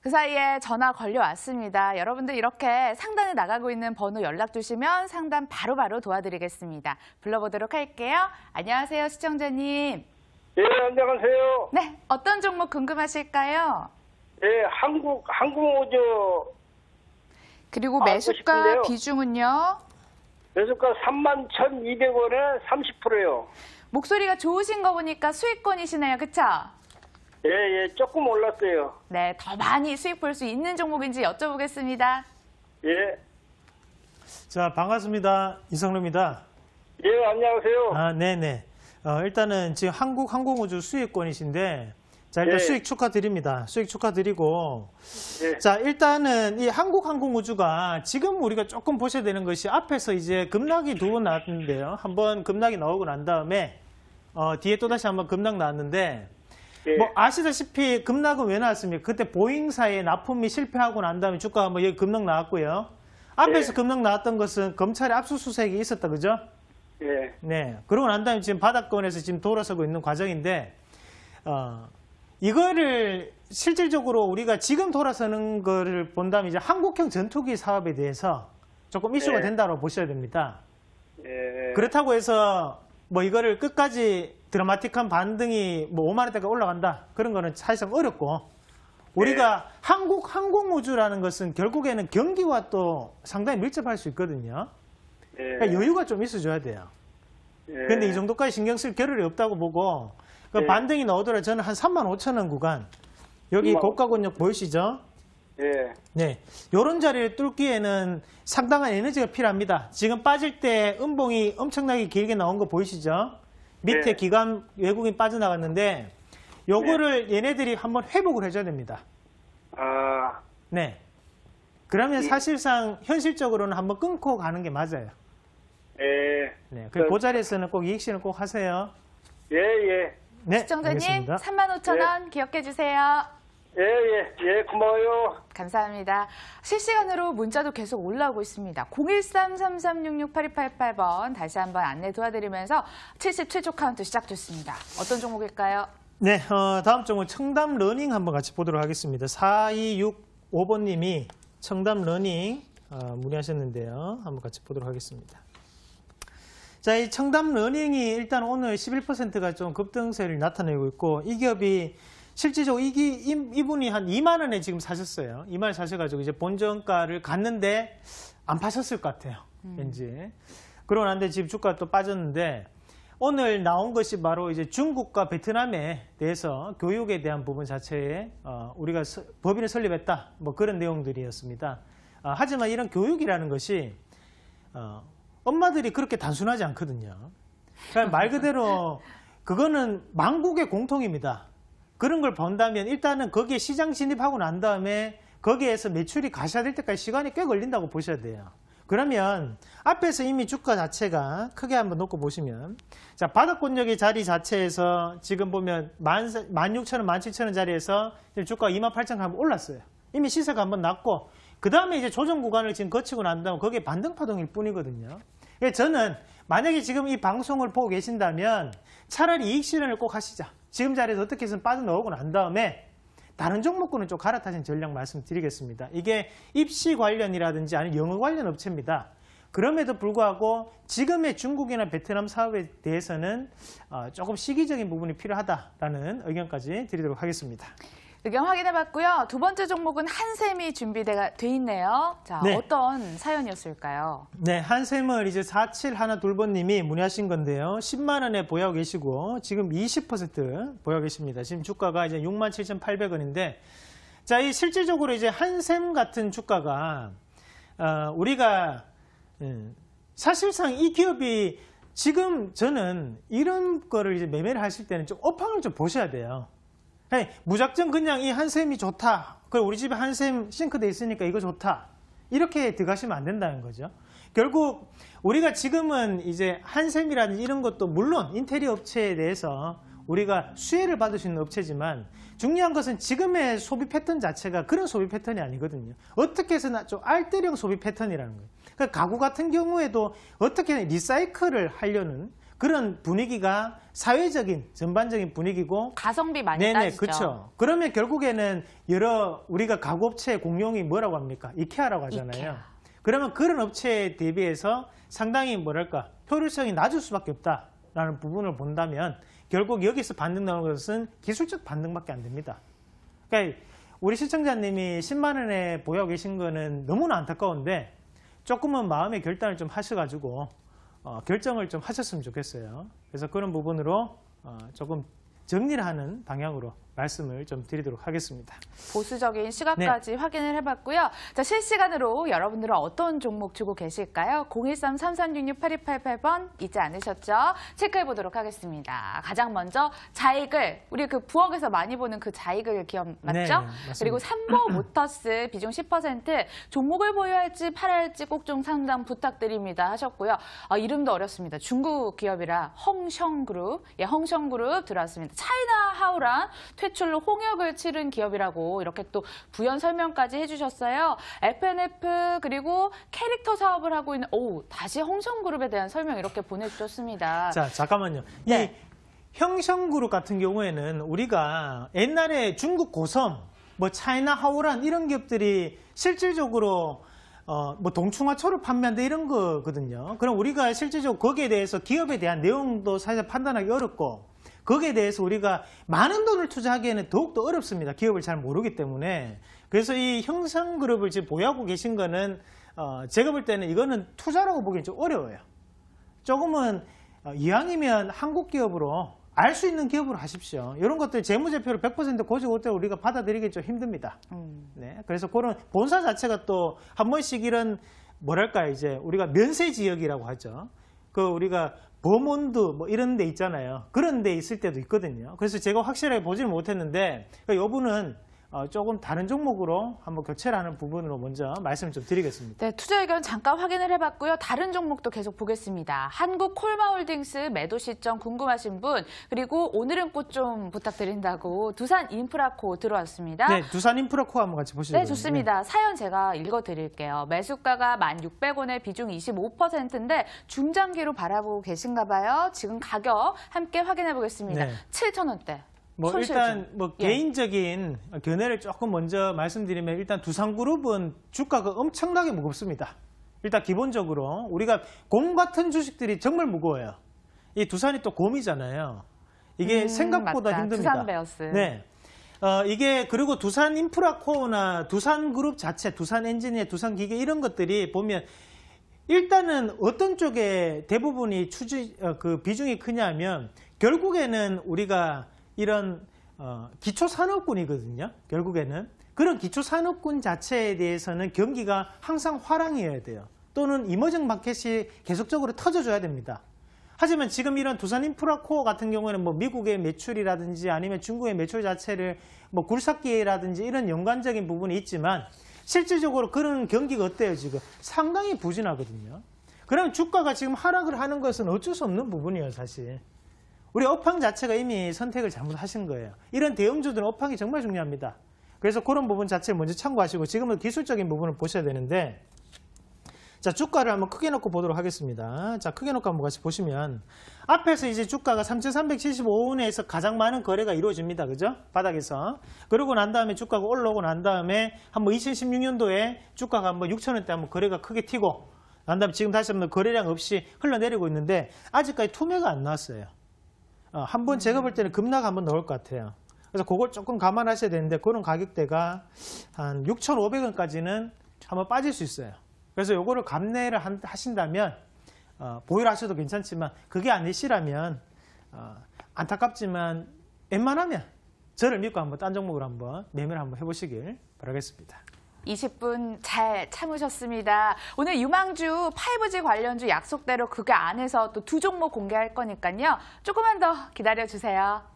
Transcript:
그 사이에 전화 걸려왔습니다. 여러분들 이렇게 상단에 나가고 있는 번호 연락 주시면 상담 바로바로 도와드리겠습니다. 불러보도록 할게요. 안녕하세요, 시청자님. 예, 안녕하세요. 네, 어떤 종목 궁금하실까요? 예, 한국, 항공우주 그리고 아, 매수가 아, 비중은요? 매수가 3만 1,200원에 30%예요. 목소리가 좋으신 거 보니까 수익권이시네요. 그쵸? 예, 예. 조금 올랐어요. 네, 더 많이 수익 볼 수 있는 종목인지 여쭤보겠습니다. 예. 자, 반갑습니다. 이성루입니다. 예, 안녕하세요. 아, 네네. 어, 일단은 지금 한국 항공우주 수익권이신데 자, 일단 예. 수익 축하드립니다. 수익 축하드리고. 예. 자, 일단은 이 한국항공우주가 지금 우리가 조금 보셔야 되는 것이 앞에서 이제 급락이 두 번 나왔는데요. 한번 급락이 나오고 난 다음에 어, 뒤에 또다시 한번 급락 나왔는데 예. 뭐 아시다시피 급락은 왜 나왔습니까? 그때 보잉사의 납품이 실패하고 난 다음에 주가가 뭐 여기 급락 나왔고요. 앞에서 예. 급락 나왔던 것은 검찰의 압수수색이 있었다, 그죠? 예. 네. 그러고 난 다음에 지금 바닥권에서 지금 돌아서고 있는 과정인데, 어, 이거를 실질적으로 우리가 지금 돌아서는 거를 본다면 이제 한국형 전투기 사업에 대해서 조금 이슈가 네. 된다고 보셔야 됩니다. 네. 그렇다고 해서 뭐 이거를 끝까지 드라마틱한 반등이 뭐 5만 원대가 올라간다 그런 거는 사실상 어렵고 우리가 네. 한국 항공우주라는 것은 결국에는 경기와 또 상당히 밀접할 수 있거든요. 네. 그러니까 여유가 좀 있어줘야 돼요. 예. 그런데 이 정도까지 신경 쓸 겨를이 없다고 보고 그 예. 반등이 나오더라도 저는 한 3만 5천 원 구간 여기 고가권역 보이시죠? 예. 네. 요런 자리를 뚫기에는 상당한 에너지가 필요합니다. 지금 빠질 때 음봉이 엄청나게 길게 나온 거 보이시죠? 밑에 예. 기관 외국인 빠져나갔는데 요거를 예. 얘네들이 한번 회복을 해줘야 됩니다. 아. 네. 그러면 음. 사실상 현실적으로는 한번 끊고 가는 게 맞아요. 예. 네. 그, 그 자리에서는 꼭 이익신을 꼭 하세요. 예, 예. 네, 시청자님 3만 5천 원 예. 기억해 주세요. 예, 예, 예, 고마워요. 감사합니다. 실시간으로 문자도 계속 올라오고 있습니다. 013-3366-8288번 다시 한번 안내 도와드리면서 77초 카운트 시작됐습니다. 어떤 종목일까요? 네, 어, 다음 종목 청담 러닝 한번 같이 보도록 하겠습니다. 4265번님이 청담 러닝 어, 문의하셨는데요. 한번 같이 보도록 하겠습니다. 자, 이 청담 러닝이 일단 오늘 11%가 좀 급등세를 나타내고 있고 이 기업이 실질적으로 이기, 이, 분이한 2만 원에 지금 사셨어요. 2만 원 사셔가지고 이제 본전가를 갔는데 안 파셨을 것 같아요. 음. 왠지. 그러고 난데 지금 주가 또 빠졌는데 오늘 나온 것이 바로 이제 중국과 베트남에 대해서 교육에 대한 부분 자체에 어, 우리가 서, 법인을 설립했다. 뭐 그런 내용들이었습니다. 어, 하지만 이런 교육이라는 것이 어, 엄마들이 그렇게 단순하지 않거든요. 그러니까 말 그대로 그거는 망국의 공통입니다. 그런 걸 본다면 일단은 거기에 시장 진입하고 난 다음에 거기에서 매출이 가셔야될 때까지 시간이 꽤 걸린다고 보셔야 돼요. 그러면 앞에서 이미 주가 자체가 크게 한번 놓고 보시면 자 바닥권역의 자리 자체에서 지금 보면 16,000원, 17,000원 자리에서 주가가 28,000원 한번 올랐어요. 이미 시세가 한번 났고 그 다음에 이제 조정 구간을 지금 거치고 난 다음 그게 반등파동일 뿐이거든요. 저는 만약에 지금 이 방송을 보고 계신다면 차라리 이익 실현을 꼭 하시자. 지금 자리에서 어떻게든 빠져나오고 난 다음에 다른 종목군은 좀 갈아타신 전략 말씀드리겠습니다. 이게 입시 관련이라든지 아니면 영어 관련 업체입니다. 그럼에도 불구하고 지금의 중국이나 베트남 사업에 대해서는 어, 조금 시기적인 부분이 필요하다라는 의견까지 드리도록 하겠습니다. 의견 확인해봤고요. 두 번째 종목은 한샘이 준비돼 돼 있네요. 자, 네. 어떤 사연이었을까요? 네, 한샘을 이제 47 하나 돌보님이 문의하신 건데요. 10만 원에 보유하고 계시고 지금 20% 보유하고 계십니다. 지금 주가가 이제 6만 7,800원인데 자, 이 실질적으로 이제 한샘 같은 주가가 어, 우리가 음, 사실상 이 기업이 지금 저는 이런 거를 이제 매매를 하실 때는 좀 업황을 좀 보셔야 돼요. 아니, 예, 무작정 그냥 이 한샘이 좋다. 그 우리 집에 한샘 싱크대 있으니까 이거 좋다. 이렇게 들어가시면 안 된다는 거죠. 결국 우리가 지금은 이제 한샘이라는 이런 것도 물론 인테리어 업체에 대해서 우리가 수혜를 받을 수 있는 업체지만 중요한 것은 지금의 소비 패턴 자체가 그런 소비 패턴이 아니거든요. 어떻게 해서나 좀 알뜰형 소비 패턴이라는 거예요. 그러니까 가구 같은 경우에도 어떻게 리사이클을 하려는 그런 분위기가 사회적인 전반적인 분위기고 가성비 많이 네네, 따지죠. 그렇죠. 그러면 결국에는 여러 우리가 가구 업체 의공룡이 뭐라고 합니까? 이케아라고 하잖아요. 이케아. 그러면 그런 업체에 대비해서 상당히 뭐랄까 효율성이 낮을 수밖에 없다라는 부분을 본다면 결국 여기서 반등 나오는 것은 기술적 반등밖에 안 됩니다. 그러니까 우리 시청자님이 10만 원에 보유하고 계신 거는 너무나 안타까운데 조금은 마음의 결단을 좀 하셔가지고 어, 결정을 좀 하셨으면 좋겠어요. 그래서 그런 부분으로 어, 조금 정리를 하는 방향으로 말씀을 좀 드리도록 하겠습니다. 보수적인 네. 시각까지 네. 확인을 해봤고요. 자, 실시간으로 여러분들은 어떤 종목 주고 계실까요? 013-3366-8288번 잊지 않으셨죠? 체크해보도록 하겠습니다. 가장 먼저 자익을, 우리 그 부엌에서 많이 보는 그 자익을 기업 맞죠? 네, 그리고 삼보 모터스 비중 10% 종목을 보유할지 팔할지 꼭 좀 상담 부탁드립니다 하셨고요. 아, 이름도 어렵습니다. 중국 기업이라 헝성그룹, 예, 헝성그룹 들어왔습니다. 차이나 하우랑 퇴출로 홍역을 치른 기업이라고 이렇게 또 부연 설명까지 해주셨어요. FNF 그리고 캐릭터 사업을 하고 있는 오 다시 홍성그룹에 대한 설명 이렇게 보내주셨습니다. 자 잠깐만요. 네. 이 형성그룹 같은 경우에는 우리가 옛날에 중국 고섬뭐 차이나 하오란 이런 기업들이 실질적으로 어, 뭐 동충하초를 판매한다 이런 거거든요. 그럼 우리가 실질적으로 거기에 대해서 기업에 대한 내용도 사실 판단하기 어렵고 거기에 대해서 우리가 많은 돈을 투자하기에는 더욱더 어렵습니다. 기업을 잘 모르기 때문에. 그래서 이 형상그룹을 지금 보유하고 계신 거는 어, 제가 볼 때는 이거는 투자라고 보기엔 좀 어려워요. 조금은 어, 이왕이면 한국 기업으로 알 수 있는 기업으로 하십시오. 이런 것들 재무제표를 100% 고지고 때 우리가 받아들이기 좀 힘듭니다. 음. 네, 그래서 그런 본사 자체가 또 한 번씩 이런 뭐랄까 이제 우리가 면세 지역이라고 하죠. 그 우리가 버몬드 뭐 이런 데 있잖아요. 그런 데 있을 때도 있거든요. 그래서 제가 확실하게 보지는 못했는데 이 그러니까 분은 어, 조금 다른 종목으로 한번 교체를 하는 부분으로 먼저 말씀을 좀 드리겠습니다. 네, 투자 의견 잠깐 확인을 해봤고요. 다른 종목도 계속 보겠습니다. 한국 콜마홀딩스 매도 시점 궁금하신 분 그리고 오늘은 꽃 좀 부탁드린다고 두산 인프라코 들어왔습니다. 네, 두산 인프라코 한번 같이 보시죠. 네, 좋습니다. 네. 사연 제가 읽어드릴게요. 매수가가 1,600원에 비중 25%인데 중장기로 바라보고 계신가 봐요. 지금 가격 함께 확인해 보겠습니다. 네. 7,000원대. 뭐 일단 뭐 예. 개인적인 견해를 조금 먼저 말씀드리면 일단 두산그룹은 주가가 엄청나게 무겁습니다. 일단 기본적으로 우리가 곰 같은 주식들이 정말 무거워요. 이 두산이 또 곰이잖아요. 이게 음, 생각보다 맞다. 힘듭니다. 두산 베어스. 네. 어, 이게 그리고 두산 인프라코어나 두산 그룹 자체, 두산 엔지니어, 두산 기계 이런 것들이 보면 일단은 어떤 쪽에 대부분이 추지 어, 그 비중이 크냐면 결국에는 우리가 이런 어, 기초산업군이거든요. 결국에는 그런 기초산업군 자체에 대해서는 경기가 항상 화랑이어야 돼요. 또는 이머징 마켓이 계속적으로 터져줘야 됩니다. 하지만 지금 이런 두산 인프라 코어 같은 경우에는 뭐 미국의 매출이라든지 아니면 중국의 매출 자체를 뭐 굴삭기라든지 이런 연관적인 부분이 있지만 실질적으로 그런 경기가 어때요 지금 상당히 부진하거든요. 그럼 주가가 지금 하락을 하는 것은 어쩔 수 없는 부분이에요 사실. 우리 업황 자체가 이미 선택을 잘못하신 거예요. 이런 대응주들은 업황이 정말 중요합니다. 그래서 그런 부분 자체를 먼저 참고하시고 지금은 기술적인 부분을 보셔야 되는데 자 주가를 한번 크게 놓고 보도록 하겠습니다. 자 크게 놓고 한번 같이 보시면 앞에서 이제 주가가 3,375원에서 가장 많은 거래가 이루어집니다. 그죠? 바닥에서. 그러고 난 다음에 주가가 올라오고 난 다음에 한번 2016년도에 주가가 한번 6,000원대 한번 거래가 크게 튀고 난 다음에 지금 다시 한번 거래량 없이 흘러내리고 있는데 아직까지 투매가 안 나왔어요. 어, 한번 제가 볼 때는 급락 한번 넣을 것 같아요. 그래서 그걸 조금 감안하셔야 되는데 그런 가격대가 한 6,500원까지는 한번 빠질 수 있어요. 그래서 요거를 감내를 한, 하신다면 어, 보유하셔도 괜찮지만 그게 아니시라면 어, 안타깝지만 웬만하면 저를 믿고 한번 딴 종목을 한번 매매를 한번 해보시길 바라겠습니다. 20분 잘 참으셨습니다. 오늘 유망주 5G 관련주 약속대로 그게 안에서 또 두 종목 공개할 거니까요. 조금만 더 기다려주세요.